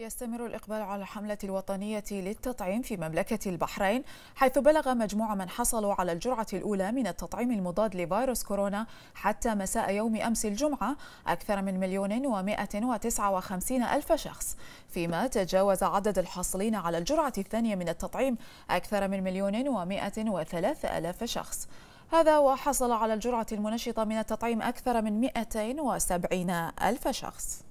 يستمر الإقبال على الحملة الوطنية للتطعيم في مملكة البحرين حيث بلغ مجموعة من حصلوا على الجرعة الأولى من التطعيم المضاد لفيروس كورونا حتى مساء يوم أمس الجمعة أكثر من مليون ومائة وتسعة وخمسين ألف شخص فيما تجاوز عدد الحاصلين على الجرعة الثانية من التطعيم أكثر من مليون ومائة وثلاث ألاف شخص هذا وحصل على الجرعة المنشطة من التطعيم أكثر من 270 ألف شخص